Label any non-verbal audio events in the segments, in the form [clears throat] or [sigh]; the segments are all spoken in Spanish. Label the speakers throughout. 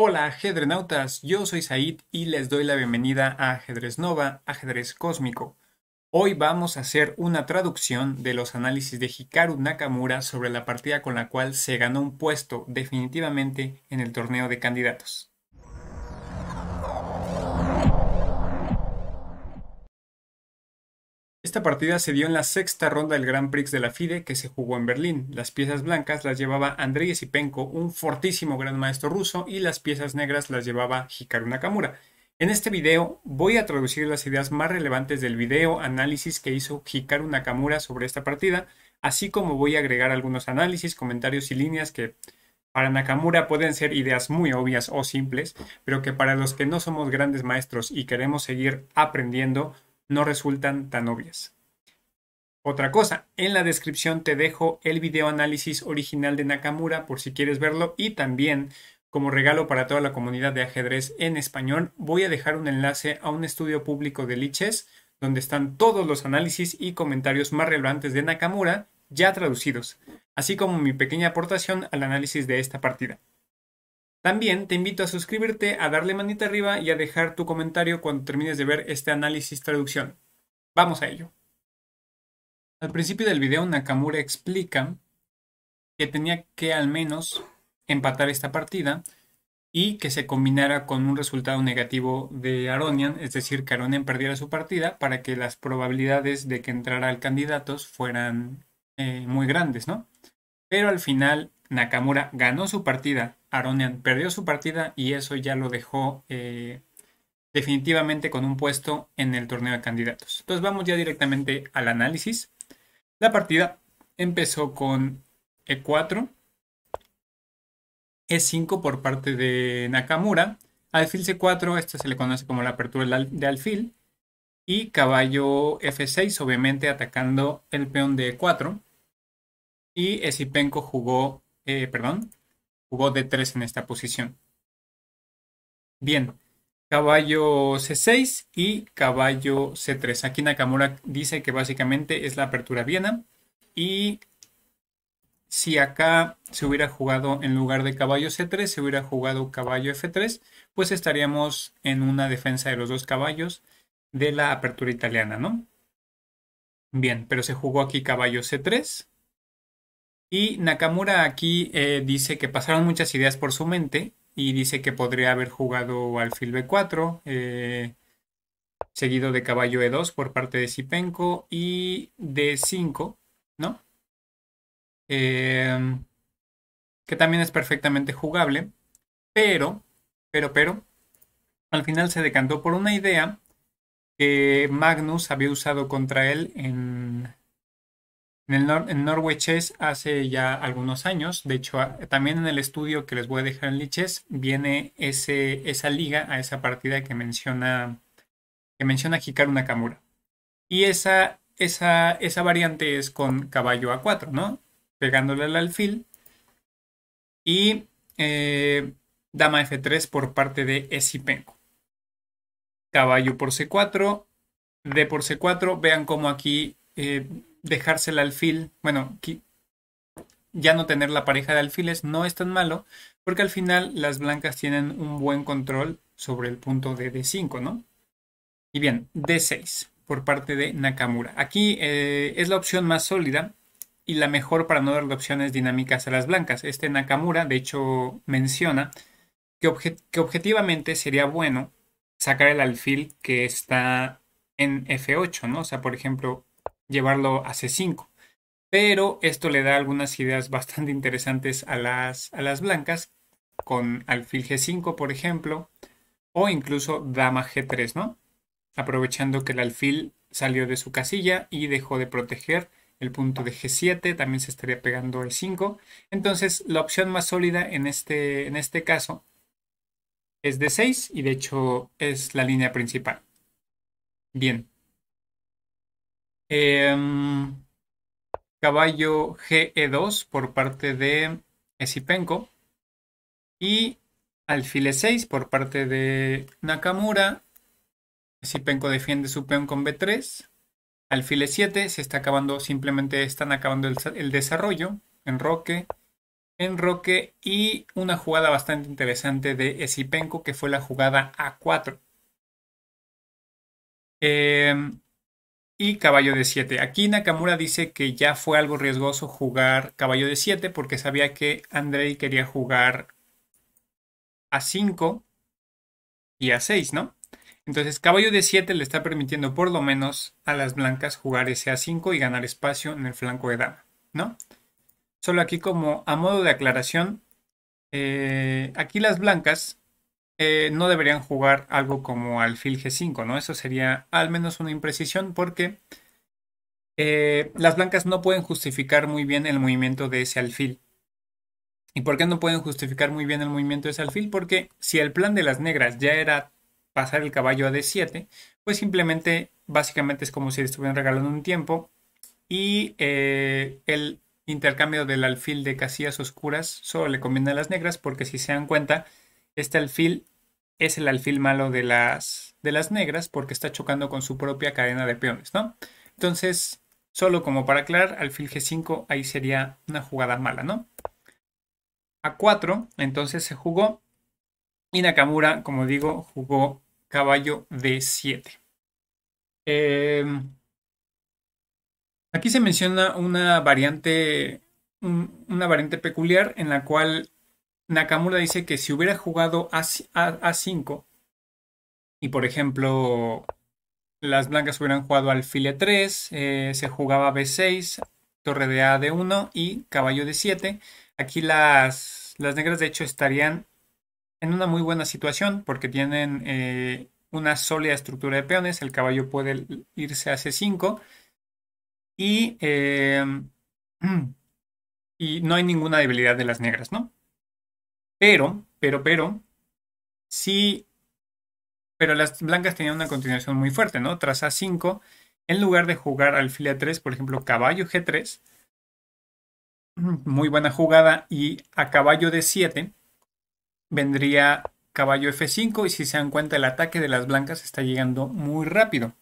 Speaker 1: Hola ajedrenautas, yo soy Said y les doy la bienvenida a Ajedrez Nova, Ajedrez Cósmico. Hoy vamos a hacer una traducción de los análisis de Hikaru Nakamura sobre la partida con la cual se ganó un puesto definitivamente en el torneo de candidatos. Esta partida se dio en la sexta ronda del Grand Prix de la FIDE que se jugó en Berlín. Las piezas blancas las llevaba Andrei Sipenko, un fortísimo gran maestro ruso, y las piezas negras las llevaba Hikaru Nakamura. En este video voy a traducir las ideas más relevantes del video análisis que hizo Hikaru Nakamura sobre esta partida, así como voy a agregar algunos análisis, comentarios y líneas que para Nakamura pueden ser ideas muy obvias o simples, pero que para los que no somos grandes maestros y queremos seguir aprendiendo, no resultan tan obvias. Otra cosa, en la descripción te dejo el video análisis original de Nakamura por si quieres verlo y también como regalo para toda la comunidad de ajedrez en español voy a dejar un enlace a un estudio público de Liches donde están todos los análisis y comentarios más relevantes de Nakamura ya traducidos, así como mi pequeña aportación al análisis de esta partida. También te invito a suscribirte, a darle manita arriba y a dejar tu comentario cuando termines de ver este análisis traducción. Vamos a ello. Al principio del video Nakamura explica que tenía que al menos empatar esta partida y que se combinara con un resultado negativo de Aronian, es decir, que Aronian perdiera su partida para que las probabilidades de que entrara el candidato fueran eh, muy grandes, ¿no? Pero al final Nakamura ganó su partida, Aronian perdió su partida y eso ya lo dejó eh, definitivamente con un puesto en el torneo de candidatos. Entonces vamos ya directamente al análisis. La partida empezó con E4, E5 por parte de Nakamura, alfil C4, esto se le conoce como la apertura de alfil, y caballo F6, obviamente atacando el peón de E4. Y Esipenko jugó eh, perdón, jugó d 3 en esta posición. Bien, caballo C6 y caballo C3. Aquí Nakamura dice que básicamente es la apertura viena y si acá se hubiera jugado en lugar de caballo C3, se hubiera jugado caballo F3, pues estaríamos en una defensa de los dos caballos de la apertura italiana, ¿no? Bien, pero se jugó aquí caballo C3, y Nakamura aquí eh, dice que pasaron muchas ideas por su mente y dice que podría haber jugado alfil B4, eh, seguido de caballo E2 por parte de Sipenko y D5, ¿no? Em, que también es perfectamente jugable, pero, pero, pero, al final se decantó por una idea que Magnus había usado contra él en en el, Chess hace ya algunos años. De hecho, también en el estudio que les voy a dejar en Liches viene ese, esa liga a esa partida que menciona, que menciona Hikaru Nakamura. Y esa, esa, esa variante es con caballo a 4, ¿no? Pegándole al alfil. Y eh, dama F3 por parte de Esipenko. Caballo por C4, D por C4. Vean cómo aquí eh, dejarse el alfil, bueno, ya no tener la pareja de alfiles no es tan malo, porque al final las blancas tienen un buen control sobre el punto de D5, ¿no? Y bien, D6 por parte de Nakamura. Aquí eh, es la opción más sólida y la mejor para no darle opciones dinámicas a las blancas. Este Nakamura, de hecho, menciona que, que objetivamente sería bueno sacar el alfil que está en F8, ¿no? O sea, por ejemplo, llevarlo a C5. Pero esto le da algunas ideas bastante interesantes a las, a las blancas, con alfil G5, por ejemplo, o incluso dama G3, ¿no? Aprovechando que el alfil salió de su casilla y dejó de proteger el punto de G7, también se estaría pegando el 5. Entonces, la opción más sólida en este, en este caso es D6 y de hecho es la línea principal. Bien, Em, caballo GE2 por parte de Esipenko. Y alfil 6 por parte de Nakamura. Esipenko defiende su peón con B3. Alfil 7 se está acabando, simplemente están acabando el, en desarrollo. en roque y una jugada bastante interesante de Esipenko que fue la jugada A4. Eh, em, y caballo de 7. Aquí Nakamura dice que ya fue algo riesgoso jugar caballo de 7 porque sabía que Andrei quería jugar a 5 y a 6, ¿no? Entonces caballo de 7 le está permitiendo por lo menos a las blancas jugar ese a 5 y ganar espacio en el flanco de dama, ¿no? Solo aquí como a modo de aclaración, eh, aquí las blancas eh, no deberían jugar algo como alfil G5, ¿no? Eso sería al menos una imprecisión porque eh, las blancas no pueden justificar muy bien el movimiento de ese alfil. ¿Y por qué no pueden justificar muy bien el movimiento de ese alfil? Porque si el plan de las negras ya era pasar el caballo a D7, pues simplemente, básicamente es como si le estuvieran regalando un tiempo y eh, el intercambio del alfil de casillas oscuras solo le conviene a las negras porque si se dan cuenta, este alfil es el alfil malo de las, de las negras porque está chocando con su propia cadena de peones, ¿no? Entonces, solo como para aclarar, alfil G5 ahí sería una jugada mala, ¿no? A4, entonces se jugó y Nakamura, como digo, jugó caballo D7. Em, aquí se menciona una variante, una variante peculiar en la cual Nakamura dice que si hubiera jugado a, 5 y por ejemplo las blancas hubieran jugado alfil e eh, 3, se jugaba b6, torre de a de 1 y caballo de 7, aquí las, las negras de hecho estarían en una muy buena situación porque tienen eh, una sólida estructura de peones, el caballo puede irse a c5 y, eh, [clears throat] y no hay ninguna debilidad de las negras, ¿no? Pero, pero, pero, sí, pero las blancas tenían una continuación muy fuerte, ¿no? Tras A5, en lugar de jugar alfil A3, por ejemplo, caballo G3, muy buena jugada, y a caballo D7 vendría caballo F5, y si se dan cuenta, el ataque de las blancas está llegando muy rápido,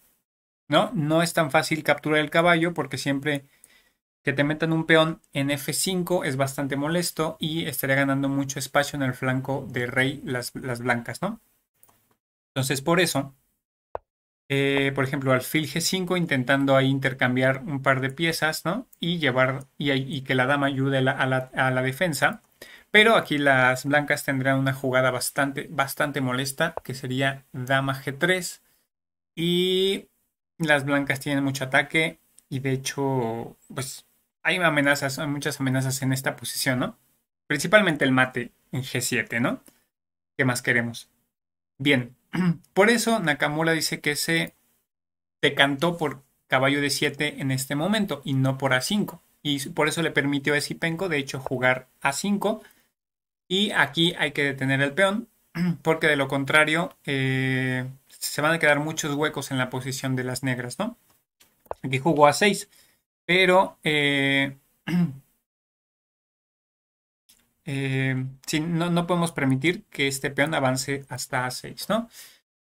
Speaker 1: ¿no? No es tan fácil capturar el caballo porque siempre que te metan un peón en F5 es bastante molesto y estaría ganando mucho espacio en el flanco de rey las, blancas, ¿no? Entonces, por eso, eh, por ejemplo, alfil G5 intentando ahí intercambiar un par de piezas, ¿no? Y llevar, y, que la dama ayude a, la, defensa. Pero aquí las blancas tendrán una jugada bastante, bastante molesta, que sería dama G3. Y las blancas tienen mucho ataque y de hecho, pues hay amenazas, hay muchas amenazas en esta posición, ¿no? Principalmente el mate en G7, ¿no? ¿Qué más queremos? Bien, [clears throat] por eso Nakamura dice que se decantó por caballo de 7 en este momento y no por A5. Y por eso le permitió a Sipenko, de hecho, jugar A5. Y aquí hay que detener el peón, [clears throat] porque de lo contrario eh, se van a quedar muchos huecos en la posición de las negras, ¿no? Aquí jugó A6 pero eh, [clears throat] eh no, no, podemos permitir que este peón avance hasta A6, ¿no?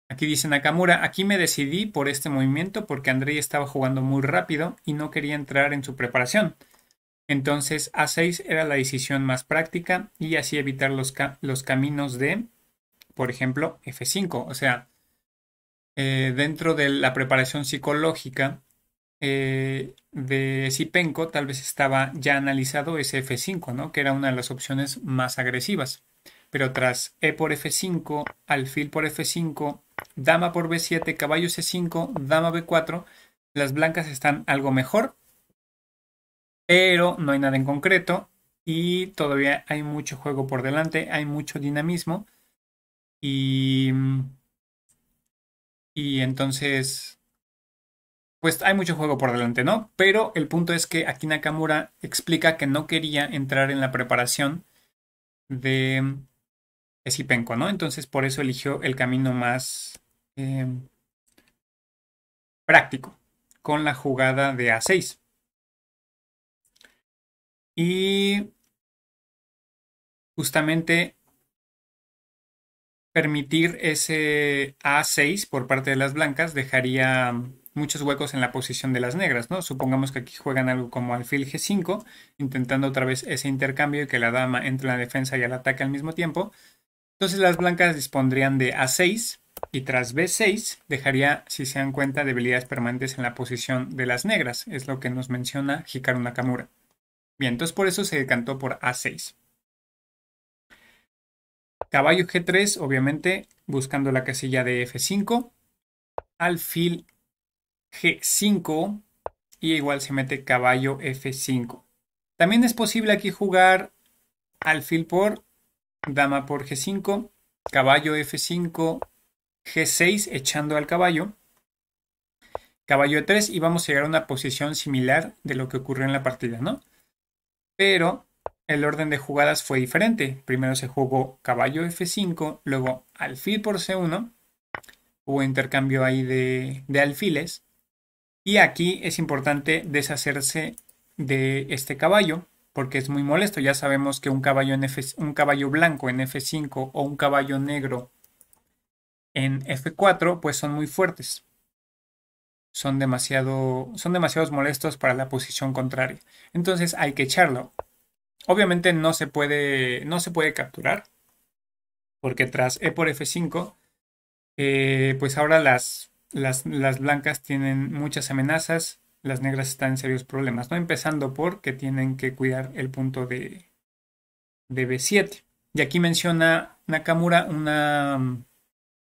Speaker 1: Aquí dice Nakamura, aquí me decidí por este movimiento porque Andrei estaba jugando muy rápido y no quería entrar en su preparación. Entonces A6 era la decisión más práctica y así evitar los, los caminos de, por ejemplo, F5. O sea, eh, dentro de la preparación psicológica, eh, de Sipenko tal vez estaba ya analizado ese F5, ¿no? Que era una de las opciones más agresivas. Pero tras E por F5, alfil por F5, dama por B7, caballo C5, dama B4, las blancas están algo mejor, pero no hay nada en concreto y todavía hay mucho juego por delante, hay mucho dinamismo y, y entonces pues hay mucho juego por delante, ¿no? Pero el punto es que aquí Nakamura explica que no quería entrar en la preparación de Esipenko, ¿no? Entonces por eso eligió el camino más em, práctico, con la jugada de A6. Y justamente permitir ese A6 por parte de las blancas dejaría muchos huecos en la posición de las negras, ¿no? Supongamos que aquí juegan algo como alfil G5, intentando otra vez ese intercambio y que la dama entre la defensa y el ataque al mismo tiempo. Entonces las blancas dispondrían de A6 y tras B6 dejaría, si se dan cuenta, debilidades permanentes en la posición de las negras, es lo que nos menciona Hikaru Nakamura. Bien, entonces por eso se decantó por A6. Caballo G3, obviamente, buscando la casilla de F5. Alfil G5 y igual se mete caballo F5. También es posible aquí jugar alfil por dama por G5, caballo F5, G6 echando al caballo, caballo E3 y vamos a llegar a una posición similar de lo que ocurrió en la partida, ¿no? Pero el orden de jugadas fue diferente. Primero se jugó caballo F5, luego alfil por C1, hubo intercambio ahí de, de alfiles y aquí es importante deshacerse de este caballo porque es muy molesto. Ya sabemos que un caballo, en un caballo blanco en F5 o un caballo negro en F4 pues son muy fuertes. Son, demasiado, son demasiados molestos para la posición contraria. Entonces hay que echarlo. Obviamente no se puede, no se puede capturar porque tras E por F5 eh, pues ahora las las, blancas tienen muchas amenazas, las negras están en serios problemas, ¿no? Empezando por que tienen que cuidar el punto de, de B7. Y aquí menciona Nakamura una,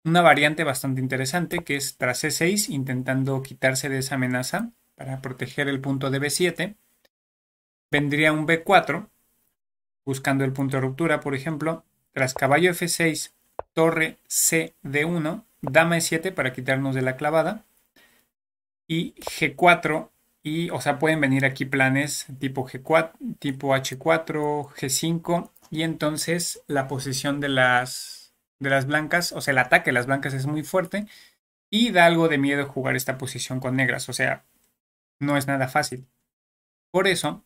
Speaker 1: una variante bastante interesante que es tras C6 e intentando quitarse de esa amenaza para proteger el punto de B7. Vendría un B4 buscando el punto de ruptura, por ejemplo, tras caballo F6, torre C de 1 dama e7 para quitarnos de la clavada y g4 y o sea pueden venir aquí planes tipo g4 tipo h4 g5 y entonces la posición de las de las blancas o sea el ataque de las blancas es muy fuerte y da algo de miedo jugar esta posición con negras o sea no es nada fácil por eso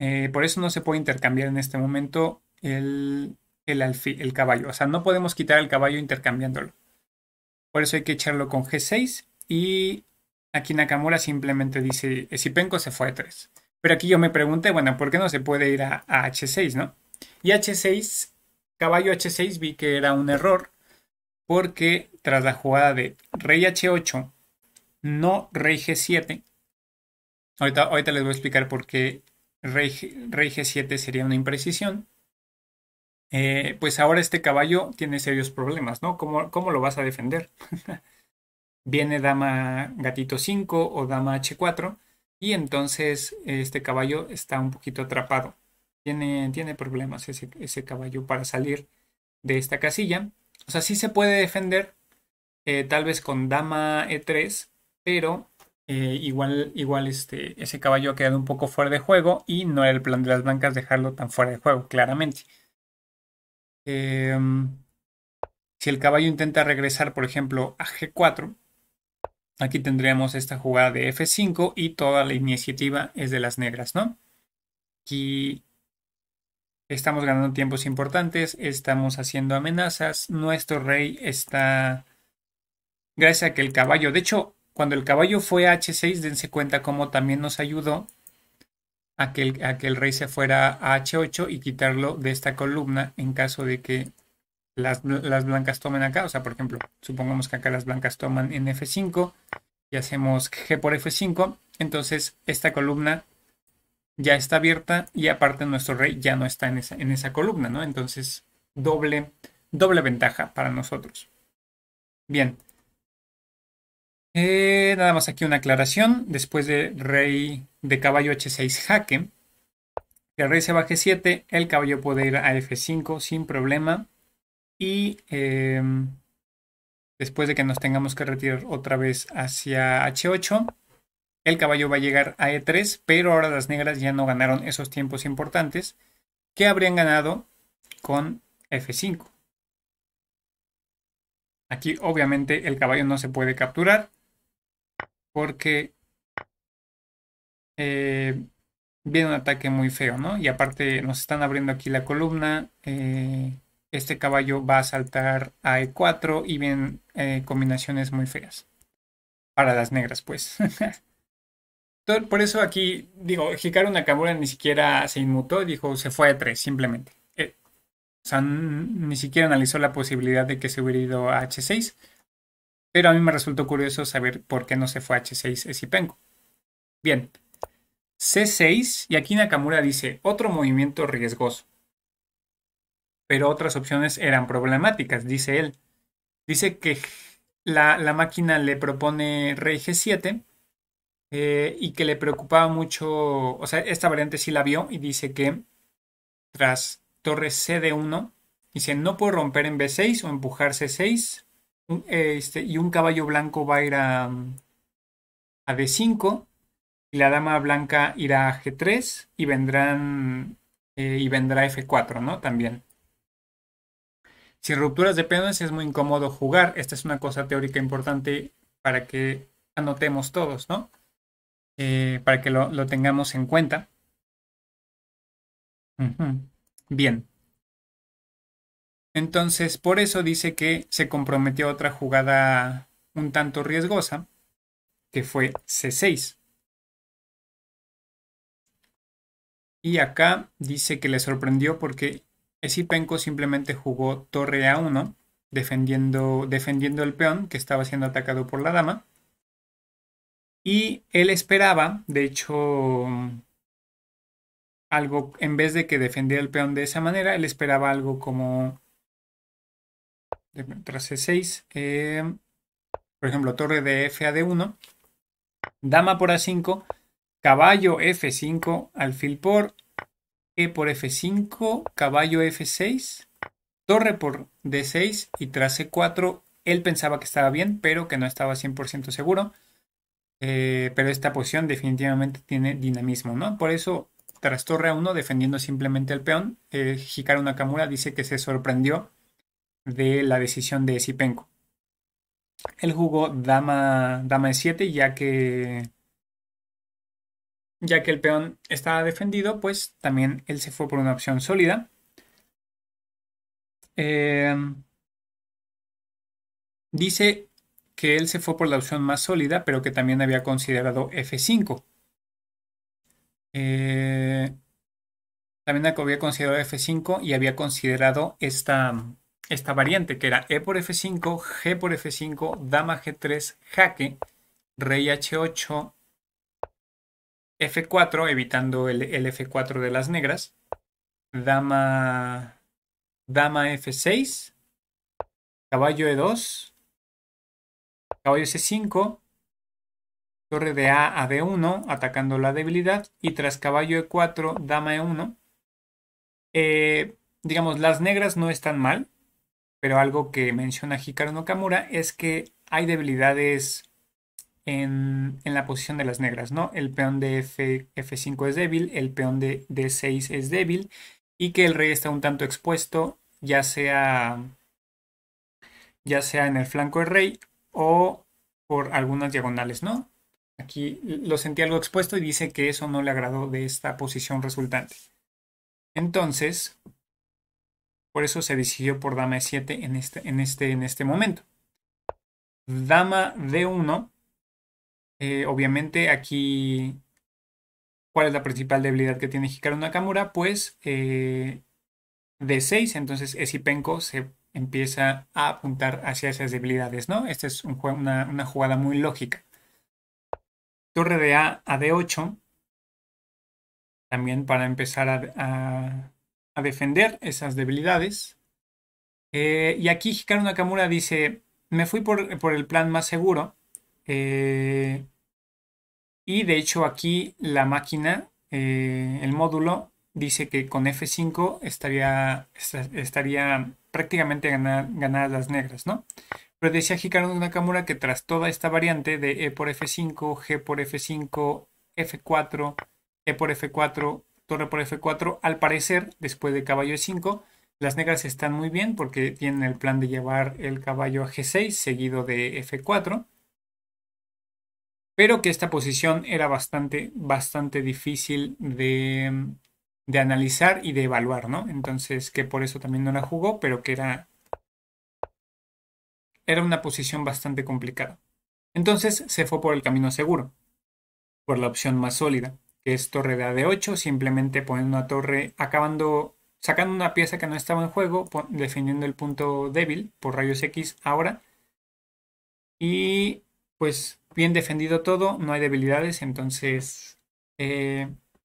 Speaker 1: eh, por eso no se puede intercambiar en este momento el el caballo. O sea, no podemos quitar el caballo intercambiándolo. Por eso hay que echarlo con G6 y aquí Nakamura simplemente dice, Esipenko se fue a 3. Pero aquí yo me pregunté, bueno, ¿por qué no se puede ir a, H6, no? Y H6, caballo H6 vi que era un error porque tras la jugada de rey H8, no rey G7. Ahorita, ahorita les voy a explicar por qué rey G7 sería una imprecisión. Eh, pues ahora este caballo tiene serios problemas, ¿no? ¿Cómo, cómo lo vas a defender? [laughs] Viene dama gatito 5 o dama h4 y entonces este caballo está un poquito atrapado. Tiene, tiene problemas ese, ese caballo para salir de esta casilla. O sea, sí se puede defender, eh, tal vez con dama e3, pero eh, igual, igual este, ese caballo ha quedado un poco fuera de juego y no era el plan de las blancas dejarlo tan fuera de juego, claramente. Em, si el caballo intenta regresar, por ejemplo, a G4, aquí tendríamos esta jugada de F5 y toda la iniciativa es de las negras, ¿no? Aquí estamos ganando tiempos importantes, estamos haciendo amenazas, nuestro rey está... Gracias a que el caballo, de hecho, cuando el caballo fue a H6, dense cuenta como también nos ayudó a que, el, rey se fuera a H8 y quitarlo de esta columna en caso de que las, blancas tomen acá. O sea, por ejemplo, supongamos que acá las blancas toman en F5 y hacemos G por F5. Entonces, esta columna ya está abierta y aparte nuestro rey ya no está en esa, en esa columna, ¿no? Entonces, doble, doble ventaja para nosotros. Bien. Eh, nada más aquí una aclaración. Después de rey de caballo h6 jaque, que el rey se baje 7, el caballo puede ir a f5 sin problema. Y em, después de que nos tengamos que retirar otra vez hacia h8, el caballo va a llegar a e3, pero ahora las negras ya no ganaron esos tiempos importantes que habrían ganado con f5. Aquí obviamente el caballo no se puede capturar, porque eh, viene un ataque muy feo, ¿no? Y aparte nos están abriendo aquí la columna. Eh, este caballo va a saltar a E4 y vienen eh, combinaciones muy feas. Para las negras, pues. [laughs] por eso aquí, digo, Hikaru Nakamura ni siquiera se inmutó, dijo, se fue a E3, simplemente. o sea, ni siquiera analizó la posibilidad de que se hubiera ido a H6, pero a mí me resultó curioso saber por qué no se fue H6 Esipenco. Bien, C6, y aquí Nakamura dice, otro movimiento riesgoso. Pero otras opciones eran problemáticas, dice él. Dice que la, máquina le propone rey G7 eh, y que le preocupaba mucho, o sea, esta variante sí la vio y dice que tras torre cd 1 dice, no puedo romper en B6 o empujar C6 este, y un caballo blanco va a ir a, D5. Y la dama blanca irá a G3 y vendrán eh, y vendrá F4, ¿no? También. Si rupturas de peones es muy incómodo jugar. Esta es una cosa teórica importante para que anotemos todos, ¿no? Eh, para que lo, tengamos en cuenta. Bien. Entonces, por eso dice que se comprometió otra jugada un tanto riesgosa, que fue C6. Y acá dice que le sorprendió porque Esipenko simplemente jugó torre A1, defendiendo, defendiendo el peón que estaba siendo atacado por la dama. Y él esperaba, de hecho, algo, en vez de que defendiera el peón de esa manera, él esperaba algo como tras C6, eh, por ejemplo, torre de F a D1, dama por A5, caballo F5, alfil por E por F5, caballo F6, torre por D6 y tras C4 él pensaba que estaba bien, pero que no estaba 100% seguro. Eh, pero esta posición definitivamente tiene dinamismo, ¿no? Por eso, tras torre a 1, defendiendo simplemente el peón, eh, Hikaru Nakamura dice que se sorprendió de la decisión de Sipenko. Él jugó dama, dama de 7 ya que ya que el peón estaba defendido, pues también él se fue por una opción sólida. Eh, dice que él se fue por la opción más sólida, pero que también había considerado F5. Eh, también había considerado F5 y había considerado esta, esta variante que era E por F5, G por F5, Dama G3, jaque, Rey H8, F4, evitando el, F4 de las negras, Dama, Dama F6, Caballo E2, Caballo C5, Torre de A a D1, atacando la debilidad, y tras caballo E4, dama E1. digamos, las negras no están mal, pero algo que menciona Hikaru Nakamura es que hay debilidades en, en, la posición de las negras, ¿no? El peón de F, 5 es débil, el peón de D6 es débil y que el rey está un tanto expuesto, ya sea, ya sea en el flanco del rey o por algunas diagonales, ¿no? Aquí lo sentí algo expuesto y dice que eso no le agradó de esta posición resultante. Entonces, por eso se decidió por dama e7 en este, en este, en este momento. Dama d1. Eh, obviamente aquí, ¿cuál es la principal debilidad que tiene Hikaru Nakamura? Pues eh, d6, entonces Esipenko se empieza a apuntar hacia esas debilidades, ¿no? Esta es una, jugada muy lógica. Torre de A a D8, también para empezar a defender esas debilidades. Eh, y aquí Hikaru Nakamura dice, me fui por, el plan más seguro. Eh, y de hecho aquí la máquina, eh, el módulo, dice que con F5 estaría, estaría prácticamente ganar, las negras, ¿no? Pero decía Hikaru Nakamura que tras toda esta variante de E por F5, G por F5, F4, E por F4, torre por f4. Al parecer, después de caballo e5, las negras están muy bien porque tienen el plan de llevar el caballo a g6 seguido de f4. Pero que esta posición era bastante, bastante difícil de, de analizar y de evaluar, ¿no? Entonces, que por eso también no la jugó, pero que era, era una posición bastante complicada. Entonces se fue por el camino seguro, por la opción más sólida que es torre de AD8, simplemente poniendo una torre, acabando, sacando una pieza que no estaba en juego, defendiendo el punto débil por rayos X ahora. Y pues bien defendido todo, no hay debilidades, entonces eh,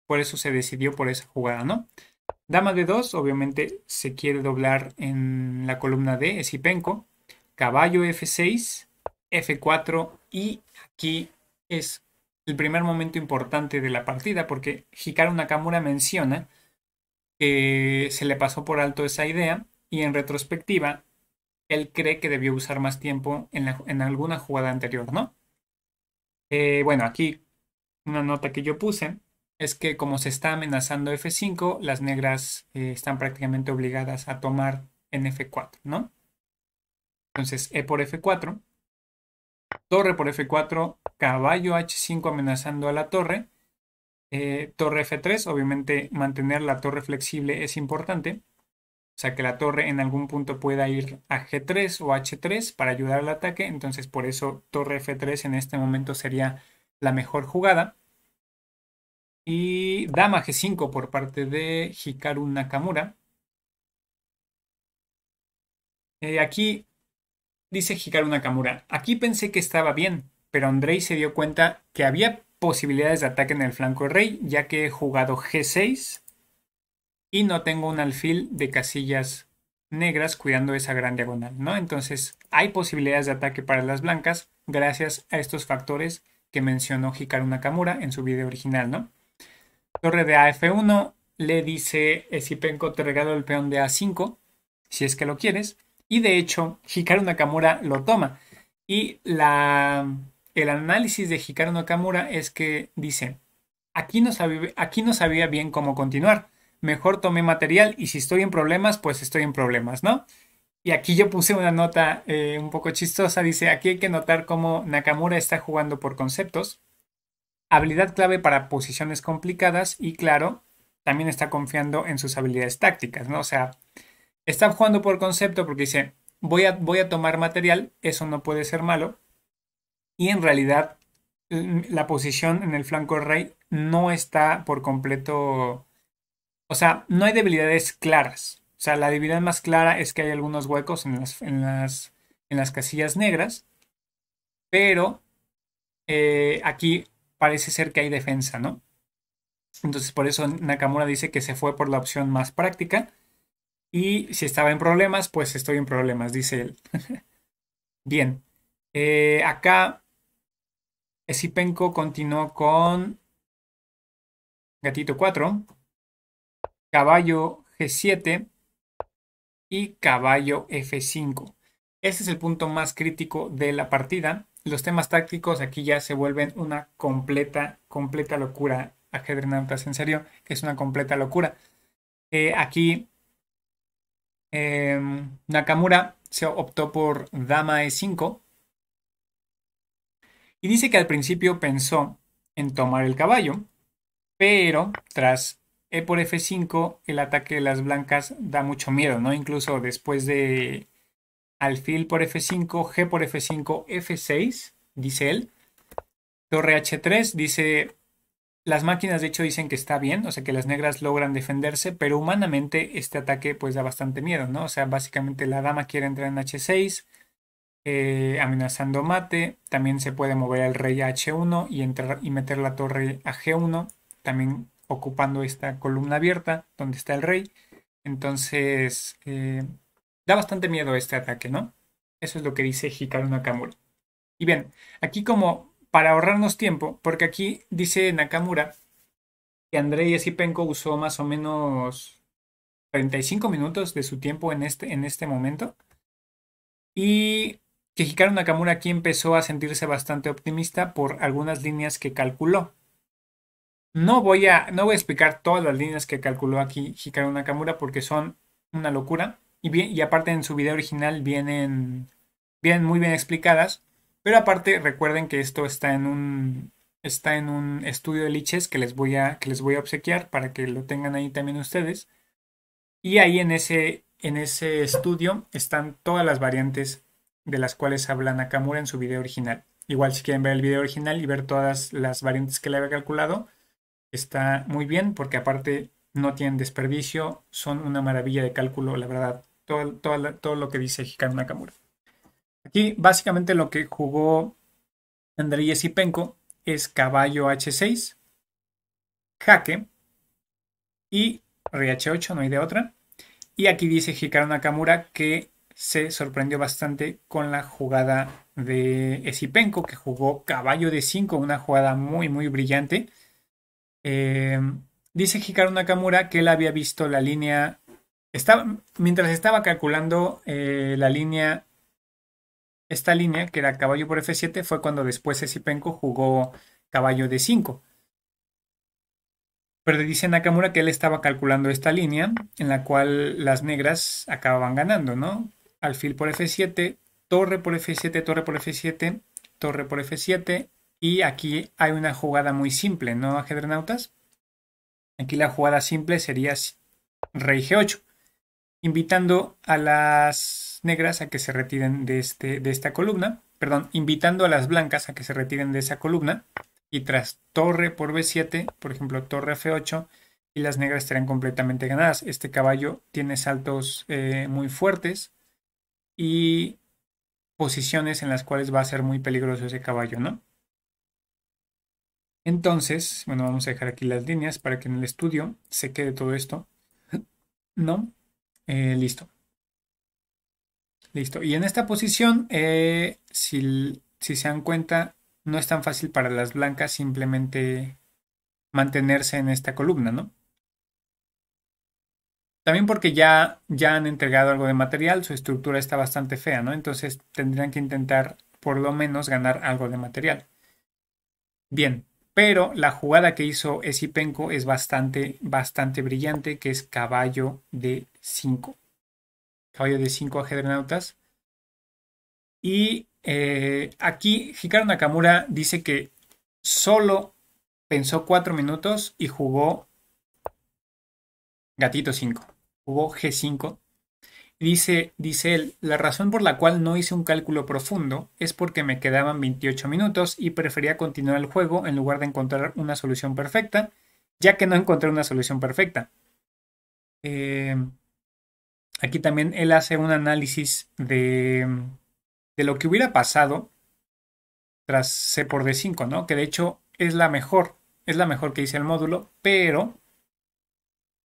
Speaker 1: por eso se decidió por esa jugada, ¿no? Dama de 2, obviamente se quiere doblar en la columna D, es Ipenco. Caballo F6, F4 y aquí es el primer momento importante de la partida, porque Hikaru Nakamura menciona que se le pasó por alto esa idea y en retrospectiva él cree que debió usar más tiempo en, alguna jugada anterior, ¿no? Eh, bueno, aquí una nota que yo puse es que como se está amenazando F5, las negras eh, están prácticamente obligadas a tomar en F4, ¿no? Entonces, E por F4 torre por F4, caballo H5 amenazando a la torre, eh, torre F3, obviamente mantener la torre flexible es importante, o sea que la torre en algún punto pueda ir a G3 o H3 para ayudar al ataque, entonces por eso torre F3 en este momento sería la mejor jugada. Y dama G5 por parte de Hikaru Nakamura. Eh, aquí Dice Hikaru Nakamura, aquí pensé que estaba bien, pero Andrei se dio cuenta que había posibilidades de ataque en el flanco rey, ya que he jugado G6 y no tengo un alfil de casillas negras cuidando esa gran diagonal, ¿no? Entonces hay posibilidades de ataque para las blancas gracias a estos factores que mencionó Hikaru Nakamura en su video original, ¿no? Torre de AF1 le dice Esipenko eh, te regalo el peón de A5 si es que lo quieres y de hecho, Hikaru Nakamura lo toma. Y la, el análisis de Hikaru Nakamura es que dice, aquí no, sabía, aquí no sabía bien cómo continuar. Mejor tomé material y si estoy en problemas, pues estoy en problemas, ¿no? Y aquí yo puse una nota eh, un poco chistosa. Dice, aquí hay que notar cómo Nakamura está jugando por conceptos. Habilidad clave para posiciones complicadas y claro, también está confiando en sus habilidades tácticas, ¿no? O sea, Está jugando por concepto porque dice, voy a, voy a tomar material, eso no puede ser malo. Y en realidad mm, la posición en el flanco rey no está por completo... O sea, no hay debilidades claras. O sea, la debilidad más clara es que hay algunos huecos en las, en las, casillas negras. Pero eh, aquí parece ser que hay defensa, ¿no? Entonces por eso Nakamura dice que se fue por la opción más práctica. Y si estaba en problemas, pues estoy en problemas, dice él. [laughs] Bien, eh, acá Esipenko continuó con gatito 4, caballo G7 y caballo F5. Este es el punto más crítico de la partida. Los temas tácticos aquí ya se vuelven una completa, completa locura. Ajedrenantas, en serio, que es una completa locura. Eh, aquí Em, Nakamura se optó por dama e5 y dice que al principio pensó en tomar el caballo, pero tras e por f5 el ataque de las blancas da mucho miedo, ¿no? Incluso después de alfil por f5, g por f5, f6, dice él. Torre h3 dice las máquinas de hecho dicen que está bien, o sea que las negras logran defenderse, pero humanamente este ataque pues da bastante miedo, ¿no? O sea, básicamente la dama quiere entrar en H6, eh, amenazando mate, también se puede mover el rey a H1 y, entrar, y meter la torre a G1, también ocupando esta columna abierta donde está el rey. Entonces, eh, da bastante miedo este ataque, ¿no? Eso es lo que dice Hikaru Nakamura. Y bien, aquí como para ahorrarnos tiempo, porque aquí dice Nakamura que Andrei Esipenko usó más o menos 35 minutos de su tiempo en este, en este momento. Y que Hikaru Nakamura aquí empezó a sentirse bastante optimista por algunas líneas que calculó. No voy a, no voy a explicar todas las líneas que calculó aquí Hikaru Nakamura porque son una locura. Y, bien, y aparte en su video original vienen, vienen muy bien explicadas. Pero aparte, recuerden que esto está en un, está en un estudio de liches que les, voy a, les voy a obsequiar para que lo tengan ahí también ustedes. Y ahí en ese, en ese estudio están todas las variantes de las cuales habla Nakamura en su video original. Igual si quieren ver el video original y ver todas las variantes que le había calculado, está muy bien porque aparte no tienen desperdicio, son una maravilla de cálculo, la verdad, todo, todo, todo lo que dice Hikaru Nakamura. Aquí básicamente lo que jugó Andrei y es caballo h6, jaque y rey h8, no hay de otra. Y aquí dice Hikaru Nakamura que se sorprendió bastante con la jugada de Esipenko, que jugó caballo de 5, una jugada muy, muy brillante. Eh, dice Hikaru Nakamura que él había visto la línea, estaba, mientras estaba calculando eh, la línea esta línea, que era caballo por F7, fue cuando después Esipenko jugó caballo D5. Pero dice Nakamura que él estaba calculando esta línea en la cual las negras acababan ganando, ¿no? Alfil por F7, torre por F7, torre por F7, torre por F7. Y aquí hay una jugada muy simple, ¿no, ajedrenautas? Aquí la jugada simple sería rey G8, invitando a las negras a que se retiren de, este, de esta columna, perdón, invitando a las blancas a que se retiren de esa columna, y tras torre por b7, por ejemplo, torre f8, y las negras estarán completamente ganadas. Este caballo tiene saltos eh, muy fuertes y posiciones en las cuales va a ser muy peligroso ese caballo, ¿no? Entonces, bueno, vamos a dejar aquí las líneas para que en el estudio se quede todo esto, ¿no? Eh, listo. Listo. Y en esta posición, eh, si, se dan cuenta, no es tan fácil para las blancas simplemente mantenerse en esta columna, ¿no? También porque ya, ya han entregado algo de material, su estructura está bastante fea, ¿no? Entonces tendrían que intentar por lo menos ganar algo de material. Bien, pero la jugada que hizo Esipenko es bastante, bastante brillante, que es caballo de 5 caballo de 5 ajedrenautas. Y eh, aquí Hikaru Nakamura dice que solo pensó 4 minutos y jugó gatito 5, jugó G5. Dice, dice él, la razón por la cual no hice un cálculo profundo es porque me quedaban 28 minutos y prefería continuar el juego en lugar de encontrar una solución perfecta, ya que no encontré una solución perfecta. Eh, Aquí también él hace un análisis de, de lo que hubiera pasado tras C por D5, ¿no? Que de hecho es la mejor, es la mejor que dice el módulo, pero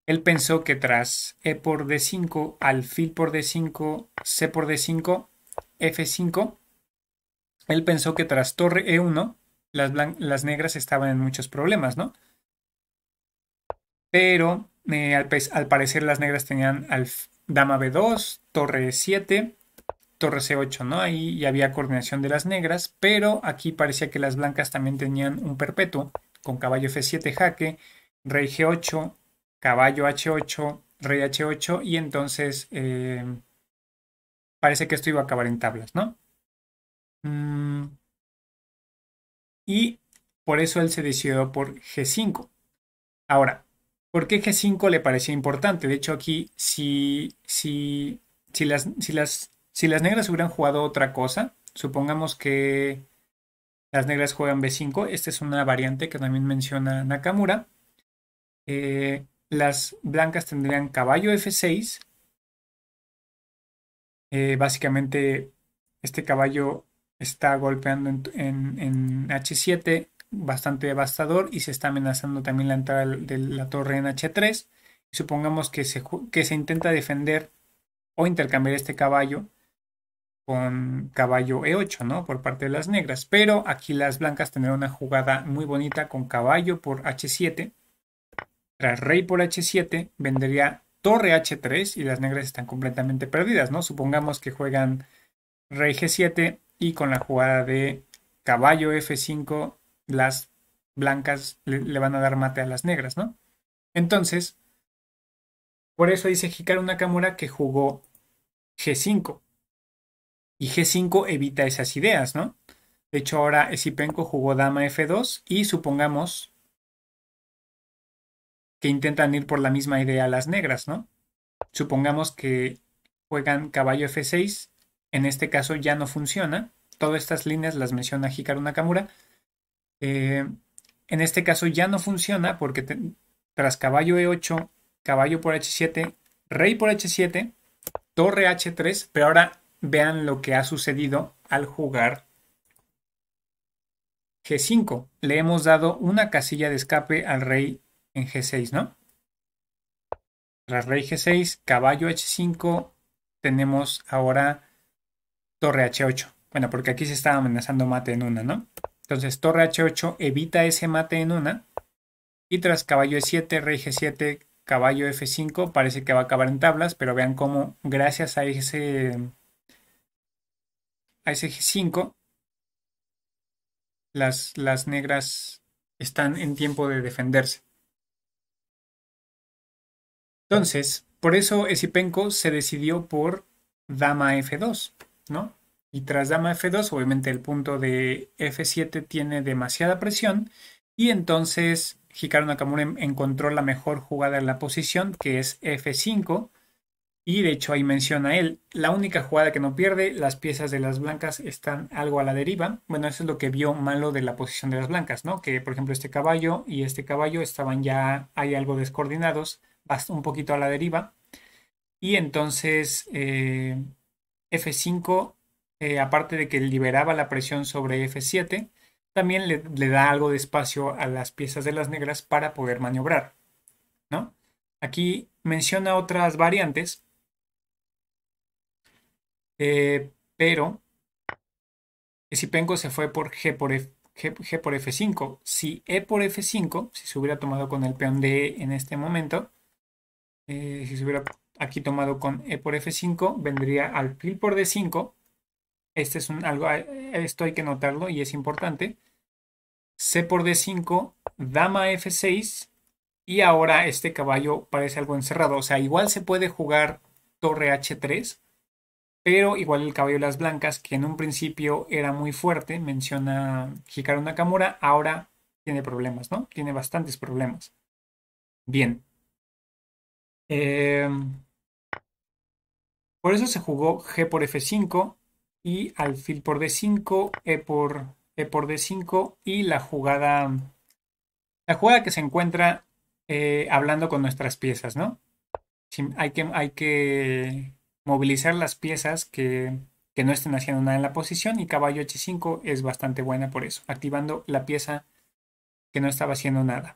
Speaker 1: él pensó que tras E por D5, alfil por D5, C por D5, F5, él pensó que tras torre E1, las, las negras estaban en muchos problemas, ¿no? Pero eh, al, parecer las negras tenían al dama b2, torre e7, torre c8, ¿no? Ahí ya había coordinación de las negras, pero aquí parecía que las blancas también tenían un perpetuo, con caballo f7 jaque, rey g8, caballo h8, rey h8, y entonces eh, parece que esto iba a acabar en tablas, ¿no? Mm. Y por eso él se decidió por g5. Ahora, ¿Por qué G5 le parecía importante? De hecho, aquí, si, si, las, negras hubieran jugado otra cosa, supongamos que las negras juegan B5, esta es una variante que también menciona Nakamura, eh, las blancas tendrían caballo F6, eh, básicamente este caballo está golpeando en H7, bastante devastador y se está amenazando también la entrada de la torre en H3. Supongamos que se, que se intenta defender o intercambiar este caballo con caballo E8, ¿no? Por parte de las negras. Pero aquí las blancas tendrán una jugada muy bonita con caballo por H7. Tras rey por H7 vendría torre H3 y las negras están completamente perdidas, ¿no? Supongamos que juegan rey G7 y con la jugada de caballo F5 las blancas le, van a dar mate a las negras, ¿no? Entonces, por eso dice Hikaru Nakamura que jugó G5. Y G5 evita esas ideas, ¿no? De hecho, ahora Esipenko jugó dama F2 y supongamos que intentan ir por la misma idea a las negras, ¿no? Supongamos que juegan caballo F6, en este caso ya no funciona. Todas estas líneas las menciona Hikaru Nakamura eh, en este caso ya no funciona porque tras caballo E8, caballo por H7, rey por H7, torre H3, pero ahora vean lo que ha sucedido al jugar G5. Le hemos dado una casilla de escape al rey en G6, ¿no? Tras rey G6, caballo H5, tenemos ahora torre H8. Bueno, porque aquí se estaba amenazando mate en una, ¿no? Entonces, torre h8 evita ese mate en una. Y tras caballo e7, rey g7, caballo f5, parece que va a acabar en tablas, pero vean cómo gracias a ese, a ese g5, las, las negras están en tiempo de defenderse. Entonces, por eso Esipenko se decidió por dama f2, ¿no? y tras dama F2, obviamente el punto de F7 tiene demasiada presión y entonces Hikaru Nakamura encontró la mejor jugada en la posición, que es F5. Y de hecho ahí menciona él, la única jugada que no pierde, las piezas de las blancas están algo a la deriva. Bueno, eso es lo que vio malo de la posición de las blancas, ¿no? Que por ejemplo este caballo y este caballo estaban ya, hay algo descoordinados, un poquito a la deriva. Y entonces eh, F5 eh, aparte de que liberaba la presión sobre F7, también le, da algo de espacio a las piezas de las negras para poder maniobrar. ¿no? Aquí menciona otras variantes, eh, pero si Pengo se fue por G por, F, por F5. Si E por F5, si se hubiera tomado con el peón E en este momento, eh, si se hubiera aquí tomado con E por F5, vendría al pil por D5, este es algo, eh, esto hay que notarlo y es importante. C por D5, dama F6 y ahora este caballo parece algo encerrado. O sea, igual se puede jugar torre H3, pero igual el caballo de las blancas, que en un principio era muy fuerte, menciona Hikaru Nakamura, ahora tiene problemas, ¿no? Tiene bastantes problemas. Bien. Em, por eso se jugó G por F5, y alfil por d5, e por, e por d5 y la jugada, la jugada que se encuentra eh, hablando con nuestras piezas, ¿no? hay, que, hay que movilizar las piezas que, que no estén haciendo nada en la posición y caballo h5 es bastante buena por eso, activando la pieza que no estaba haciendo nada.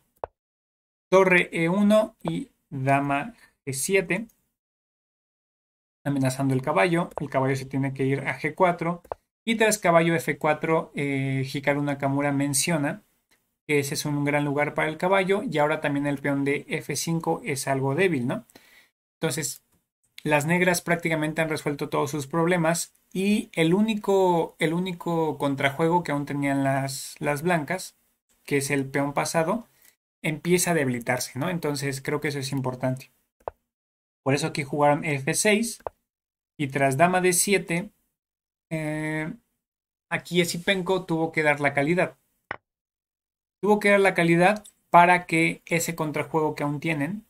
Speaker 1: Torre e1 y dama g7 amenazando el caballo. El caballo se tiene que ir a G4. Y tras caballo F4, eh, Hikaru Nakamura menciona que ese es un gran lugar para el caballo. Y ahora también el peón de F5 es algo débil, ¿no? Entonces, las negras prácticamente han resuelto todos sus problemas. Y el único, el único contrajuego que aún tenían las, las blancas, que es el peón pasado, empieza a debilitarse, ¿no? Entonces creo que eso es importante. Por eso aquí jugaron F6. Y tras dama D7, eh, aquí Esipenko tuvo que dar la calidad. Tuvo que dar la calidad para que ese contrajuego que aún tienen,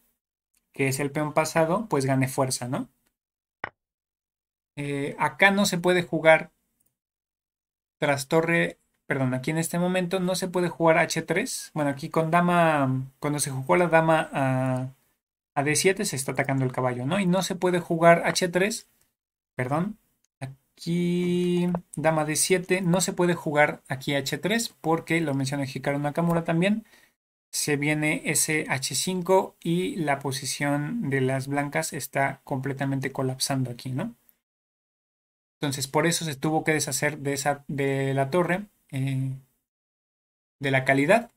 Speaker 1: que es el peón pasado, pues gane fuerza, ¿no? Eh, acá no se puede jugar tras torre, perdón, aquí en este momento no se puede jugar H3. Bueno, aquí con dama, cuando se jugó la dama a D7 se está atacando el caballo, ¿no? Y no se puede jugar H3, perdón, aquí dama D7, no se puede jugar aquí H3 porque lo mencionó Hikaru Nakamura también. Se viene ese H5 y la posición de las blancas está completamente colapsando aquí, ¿no? Entonces por eso se tuvo que deshacer de, esa, de la torre, eh, de la calidad,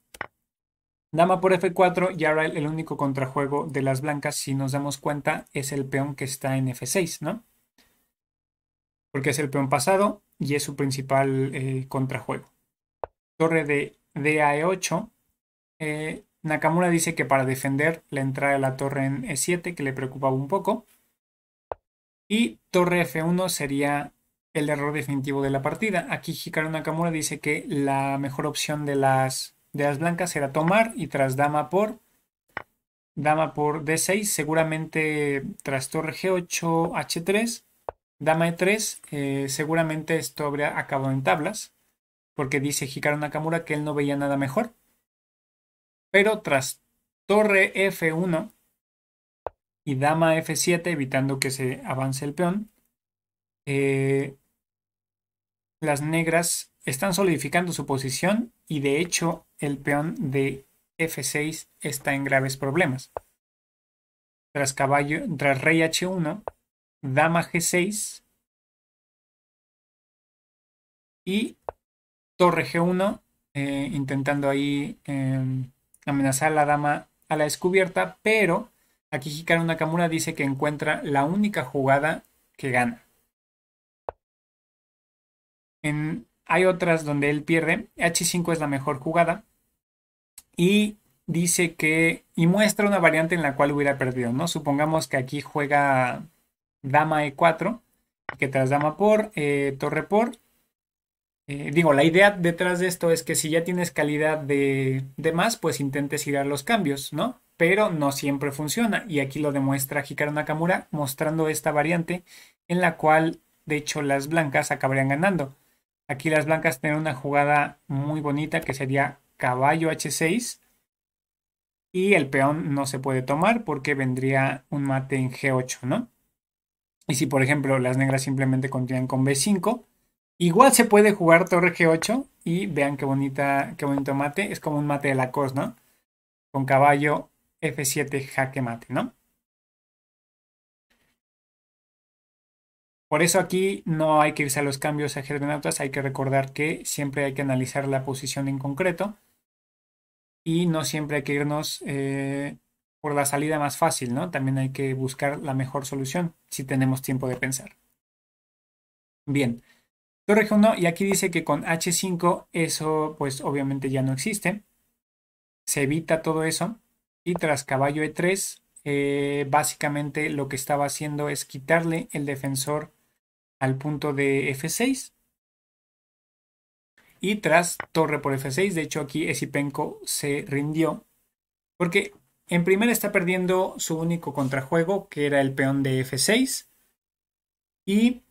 Speaker 1: Dama por F4, y ahora el único contrajuego de las blancas, si nos damos cuenta, es el peón que está en F6, ¿no? Porque es el peón pasado y es su principal eh, contrajuego. Torre de DAE8. Eh, Nakamura dice que para defender la entrada de la torre en E7, que le preocupaba un poco. Y torre F1 sería el error definitivo de la partida. Aquí Hikaru Nakamura dice que la mejor opción de las de las blancas era tomar y tras dama por dama por d6, seguramente tras torre g8, h3, dama e3, eh, seguramente esto habría acabado en tablas, porque dice Hikaru Nakamura que él no veía nada mejor. Pero tras torre f1 y dama f7, evitando que se avance el peón, eh, las negras están solidificando su posición y de hecho el peón de f6 está en graves problemas. Tras, caballo, tras rey h1, dama g6 y torre g1 eh, intentando ahí em, amenazar a la dama a la descubierta, pero aquí Hikaru Nakamura dice que encuentra la única jugada que gana. En hay otras donde él pierde. H5 es la mejor jugada. Y dice que. Y muestra una variante en la cual hubiera perdido, ¿no? Supongamos que aquí juega dama E4, que tras dama por, eh, torre por. Eh, digo, la idea detrás de esto es que si ya tienes calidad de, más, pues intentes a los cambios, ¿no? Pero no siempre funciona. Y aquí lo demuestra Hikaru Nakamura mostrando esta variante en la cual, de hecho, las blancas acabarían ganando. Aquí las blancas tienen una jugada muy bonita que sería caballo h6. Y el peón no se puede tomar porque vendría un mate en g8, ¿no? Y si, por ejemplo, las negras simplemente continúan con b5, igual se puede jugar torre g8 y vean qué, bonita, qué bonito mate. Es como un mate de la cos, ¿no? Con caballo f7 jaque mate, ¿no? Por eso aquí no hay que irse a los cambios a hay que recordar que siempre hay que analizar la posición en concreto y no siempre hay que irnos eh, por la salida más fácil, ¿no? También hay que buscar la mejor solución si tenemos tiempo de pensar. Bien, torre 1 y aquí dice que con H5 eso pues obviamente ya no existe. Se evita todo eso y tras caballo E3 eh, básicamente lo que estaba haciendo es quitarle el defensor al punto de F6. Y tras torre por F6, de hecho aquí Esipenko se rindió. Porque en primera está perdiendo su único contrajuego, que era el peón de F6. Y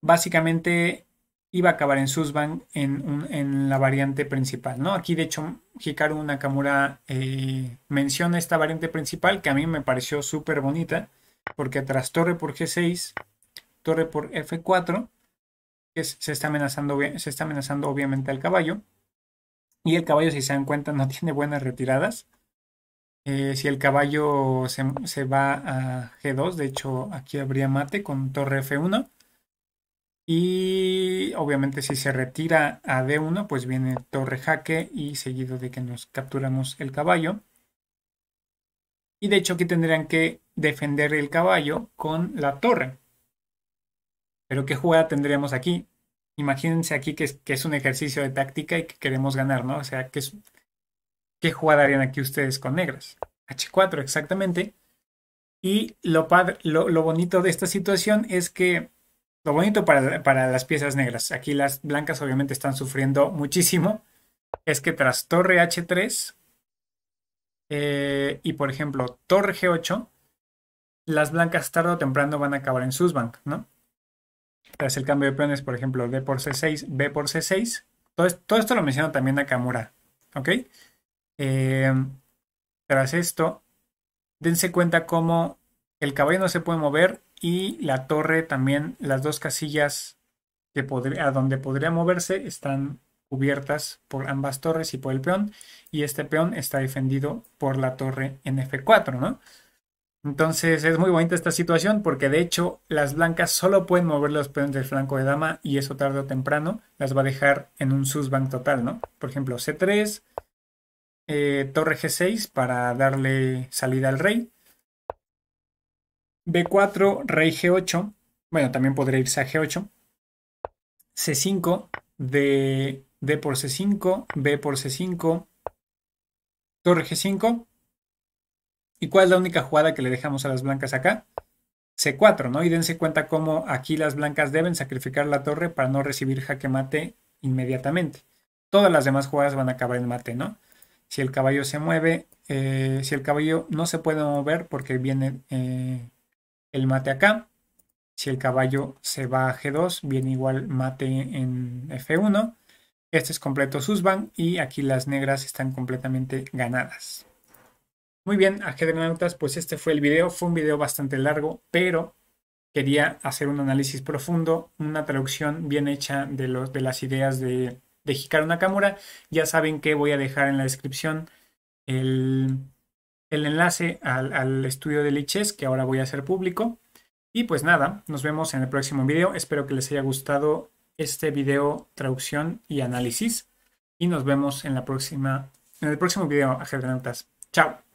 Speaker 1: básicamente iba a acabar en Susban en, en, la variante principal, ¿no? Aquí, de hecho, Hikaru Nakamura eh, menciona esta variante principal que a mí me pareció súper bonita, porque tras torre por G6 torre por f4, que se, está amenazando, se está amenazando obviamente al caballo. Y el caballo, si se dan cuenta, no [laughs] tiene buenas retiradas. Eh, si el caballo se, se, va a G2, de hecho aquí habría mate con torre F1. Y obviamente si se retira a D1, pues viene torre jaque y seguido de que nos capturamos el caballo. Y de hecho aquí tendrían que defender el caballo con la torre. Pero ¿qué jugada tendríamos aquí? Imagínense aquí que es, un ejercicio de táctica y que queremos ganar, ¿no? O sea, ¿qué, jugada harían aquí ustedes con negras? H4, exactamente. Y lo, bonito de esta situación es que lo bonito para, las piezas negras, aquí las blancas obviamente están sufriendo muchísimo, es que tras torre H3 eh, y por ejemplo torre G8, las blancas tarde o temprano van a acabar en sus bancos, ¿no? Tras el cambio de peones, por ejemplo, D por C6, B por C6. Todo, esto lo menciona también Nakamura. ¿Ok? Em, tras esto, dense cuenta cómo el caballo no se puede mover y la torre también, las dos casillas que a donde podría moverse están cubiertas por ambas torres y por el peón, y este peón está defendido por la torre en F4, ¿no? Entonces es muy bonita esta situación porque de hecho las blancas solo pueden mover los peones del flanco de dama y eso tarde o temprano las va a dejar en un susbank total, ¿no? Por ejemplo, C3, eh, torre G6 para darle salida al rey. B4, rey G8. Bueno, también podría irse a G8. C5, D por C5, B por C5, torre G5 ¿Y cuál es la única jugada que le dejamos a las blancas acá? C4, ¿no? Y dense cuenta cómo aquí las blancas deben sacrificar la torre para no recibir jaque mate inmediatamente. Todas las demás jugadas van a acabar en mate, ¿no? Si el caballo se mueve, eh, si el caballo no se puede mover porque viene eh, el mate acá. Si el caballo se va a G2, viene igual mate en F1. Este es completo Susban y aquí las negras están completamente ganadas. Muy bien, nautas. pues este fue el video. Fue un video bastante largo, pero quería hacer un análisis profundo, una traducción bien hecha de, los, de las ideas de, de Hikaru Nakamura. Ya saben que voy a dejar en la descripción el, enlace al, estudio de Liches, que ahora voy a hacer público. Y pues nada, nos vemos en el próximo video. Espero que les haya gustado este video, traducción y análisis. Y nos vemos en la próxima, en el próximo video, nautas. Chao.